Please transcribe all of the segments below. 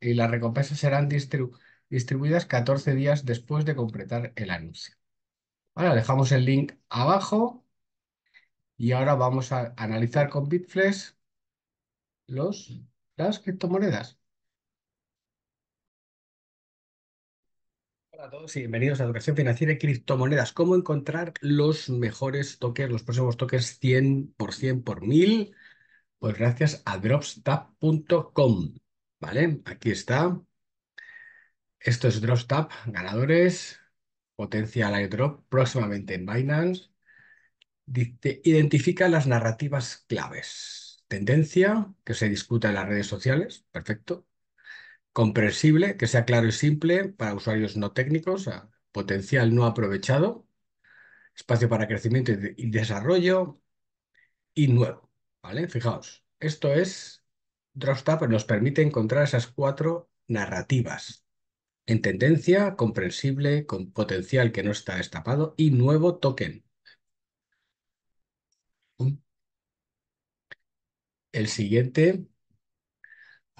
Y las recompensas serán distribuidas 14 días después de completar el anuncio. Ahora dejamos el link abajo y ahora vamos a analizar con Bitflex los, las criptomonedas. Hola a todos y bienvenidos a Educación Financiera y Criptomonedas. ¿Cómo encontrar los mejores tokens, los próximos tokens 100 por 100 por 1000? Pues gracias a dropstap.com. ¿Vale? Aquí está. Esto es DropTap, ganadores, potencial airdrop, próximamente en Binance. identifica las narrativas claves. Tendencia, que se discuta en las redes sociales, perfecto. Comprensible, que sea claro y simple para usuarios no técnicos, potencial no aprovechado. Espacio para crecimiento y desarrollo. Y nuevo, ¿vale? Fijaos, esto es DropStop nos permite encontrar esas cuatro narrativas. En tendencia, comprensible, con potencial que no está destapado y nuevo token. El siguiente, en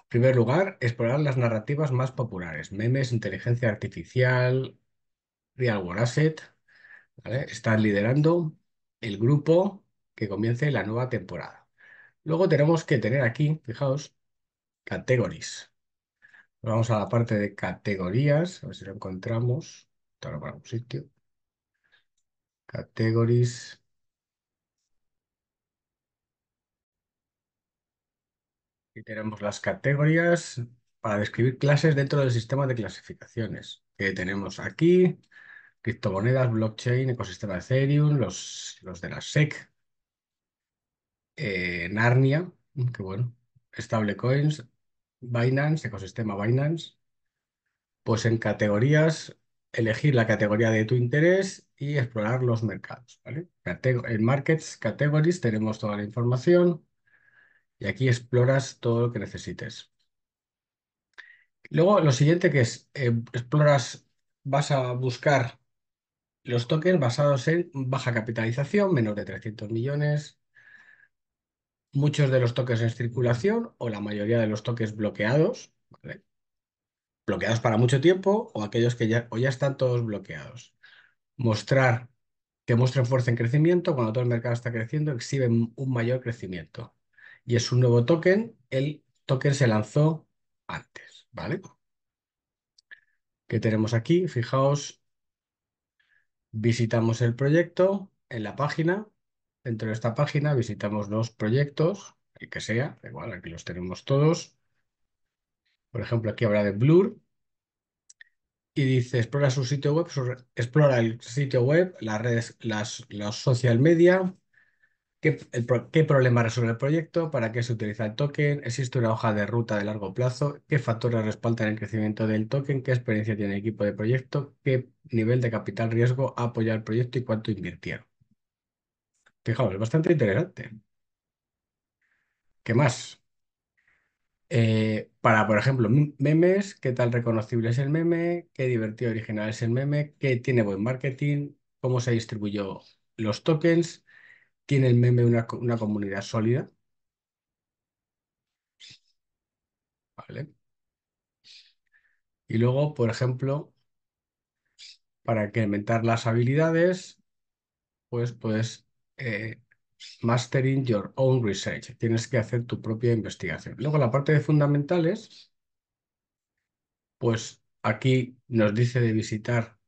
primer lugar, explorar las narrativas más populares. Memes, inteligencia artificial, real world asset. Están liderando el grupo que comience la nueva temporada. Luego tenemos que tener aquí, fijaos, categories. Vamos a la parte de categorías, a ver si lo encontramos. Ahora para un sitio. Categories. Aquí tenemos las categorías para describir clases dentro del sistema de clasificaciones que tenemos aquí. Criptomonedas, blockchain, ecosistema Ethereum, los, los de la SEC, en eh, Narnia, que bueno, stablecoins, Binance, ecosistema Binance. Pues en categorías, elegir la categoría de tu interés y explorar los mercados, ¿vale? en Markets Categories tenemos toda la información y aquí exploras todo lo que necesites. Luego, lo siguiente que es, eh, exploras, vas a buscar los tokens basados en baja capitalización, menor de 300 millones, muchos de los toques en circulación o la mayoría de los toques bloqueados, bloqueados para mucho tiempo o aquellos que ya, ya están todos bloqueados. Mostrar que muestren fuerza en crecimiento cuando todo el mercado está creciendo, exhiben un mayor crecimiento. Y es un nuevo token, el token se lanzó antes, ¿vale? ¿Qué tenemos aquí? Fijaos, visitamos el proyecto en la página, Dentro de esta página visitamos los proyectos, el que sea, igual aquí los tenemos todos. Por ejemplo, aquí habrá de Blur. Y dice, explora su sitio web, explora el sitio web, las redes, las, los social media, ¿Qué, ¿Qué, problema resuelve el proyecto? ¿Para qué se utiliza el token? ¿Existe una hoja de ruta de largo plazo? ¿Qué factores respaldan el crecimiento del token? ¿Qué experiencia tiene el equipo de proyecto? ¿Qué nivel de capital riesgo apoya el proyecto y cuánto invirtieron? Fijaos, es bastante interesante. ¿Qué más? Eh, para, por ejemplo, memes, qué tal reconocible es el meme, qué divertido original es el meme, qué tiene buen marketing, cómo se distribuyó los tokens, tiene el meme una, una comunidad sólida, ¿vale? Y luego, por ejemplo, para incrementar las habilidades, pues puedes eh, mastering your own research. Tienes que hacer tu propia investigación. Luego la parte de fundamentales, pues aquí nos dice de visitar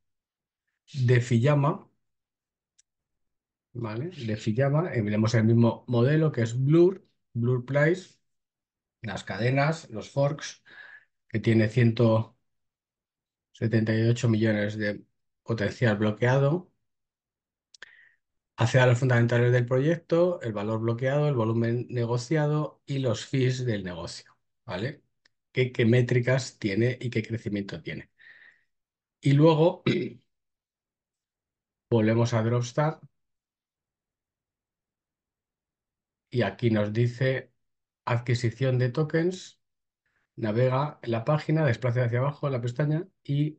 de Fijama. ¿Vale? De Fijama, eh, el mismo modelo que es Blur, Blur Price, las cadenas, los forks, que tiene 178 millones de potencial bloqueado, hacia los fundamentales del proyecto, el valor bloqueado, el volumen negociado y los fees del negocio, ¿vale? ¿Qué, qué métricas tiene y qué crecimiento tiene? Y luego volvemos a Dropstar y aquí nos dice adquisición de tokens, navega en la página, desplaza hacia abajo en la pestaña y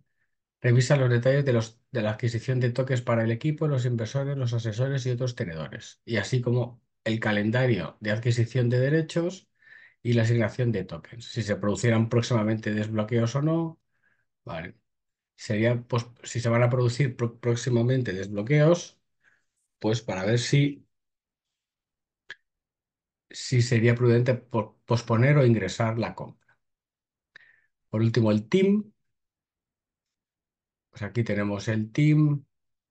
Revisa los detalles de, los, de la adquisición de tokens para el equipo, los inversores, los asesores y otros tenedores, y así como el calendario de adquisición de derechos y la asignación de tokens, si se producieran próximamente desbloqueos o no. Vale. Sería, pues, si se van a producir próximamente desbloqueos, pues para ver si, si sería prudente posponer o ingresar la compra. Por último, el team pues aquí tenemos el team,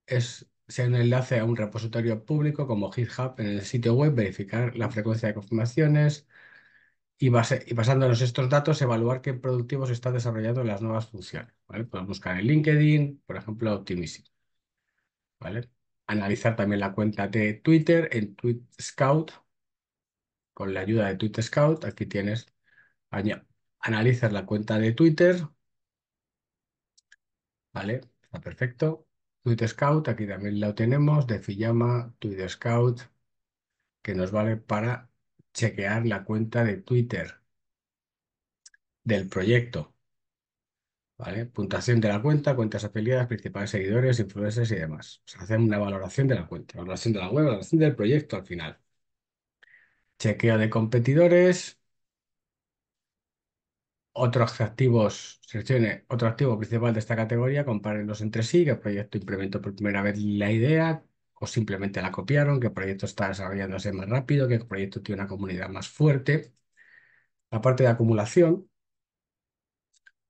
es sea un enlace a un repositorio público como GitHub en el sitio web, verificar la frecuencia de confirmaciones y, base, y estos datos, evaluar qué productivos está desarrollando las nuevas funciones. ¿vale? Podemos buscar en LinkedIn, por ejemplo, Optimism. ¿vale? Analizar también la cuenta de Twitter en Tweet Scout. Con la ayuda de Tweet Scout, aquí tienes, analizar la cuenta de Twitter Vale, está perfecto. Tweet Scout, aquí también lo tenemos, de Fiyama, Twitter Scout, que nos vale para chequear la cuenta de Twitter del proyecto. ¿Vale? Puntación de la cuenta, cuentas afiliadas, principales seguidores, influencers y demás. O una valoración de la cuenta, valoración de la web, valoración del proyecto al final. Chequeo de competidores, otros activos, seleccione otro activo principal de esta categoría, compárenlos entre sí, qué proyecto implementó por primera vez la idea o simplemente la copiaron, qué proyecto está desarrollándose más rápido, qué proyecto tiene una comunidad más fuerte. La parte de acumulación, o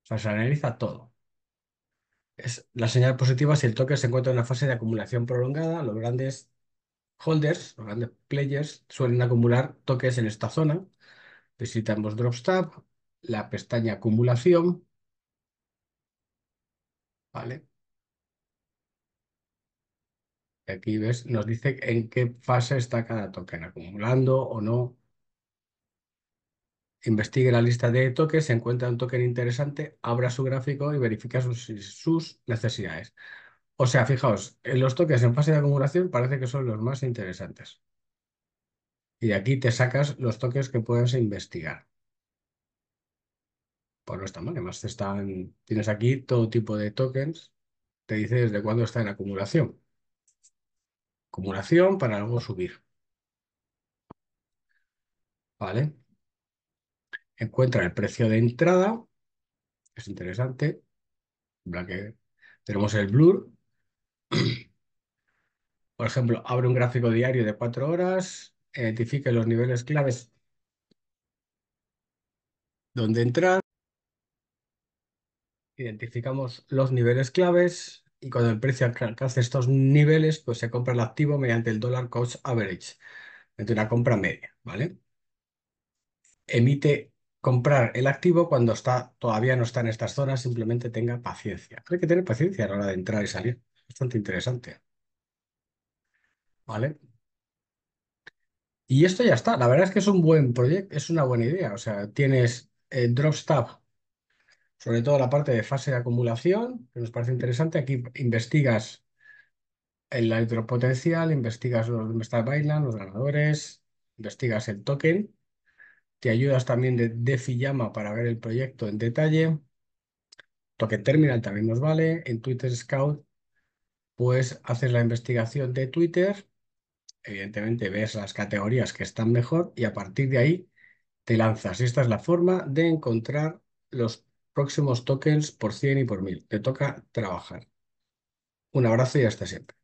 sea, se analiza todo. Es la señal positiva si el toque se encuentra en una fase de acumulación prolongada, los grandes holders, los grandes players, suelen acumular tokens en esta zona. Visitamos DropStab, la pestaña acumulación, ¿vale? Aquí ves, nos dice en qué fase está cada token, acumulando o no. Investigue la lista de toques, se encuentra un token interesante, abra su gráfico y verifica sus, necesidades. O sea, fijaos, los toques en fase de acumulación parece que son los más interesantes. Y de aquí te sacas los toques que puedes investigar pues no está mal. Además, están, tienes aquí todo tipo de tokens. Te dice desde cuándo está en acumulación. Acumulación para luego subir. Vale. Encuentra el precio de entrada. Es interesante. tenemos el blur. Por ejemplo, abre un gráfico diario de cuatro horas, identifique los niveles claves donde entrar. Identificamos los niveles claves y cuando el precio alcance estos niveles, pues se compra el activo mediante el dólar cost average, mediante una compra media, ¿vale? Emite comprar el activo cuando está, todavía no está en estas zonas, simplemente tenga paciencia. Hay que tener paciencia a la hora de entrar y salir. Bastante interesante. ¿Vale? Y esto ya está. La verdad es que es un buen proyecto, es una buena idea. O sea, tienes eh, DropStab sobre todo la parte de fase de acumulación, que nos parece interesante. Aquí investigas el electropotencial, investigas los donde bailan, los ganadores, investigas el token. Te ayudas también de Llama para ver el proyecto en detalle. Token Terminal también nos vale. En Twitter Scout, pues haces la investigación de Twitter. Evidentemente ves las categorías que están mejor y a partir de ahí te lanzas. Esta es la forma de encontrar los próximos tokens por 100 y por 1000. Te toca trabajar. Un abrazo y hasta siempre.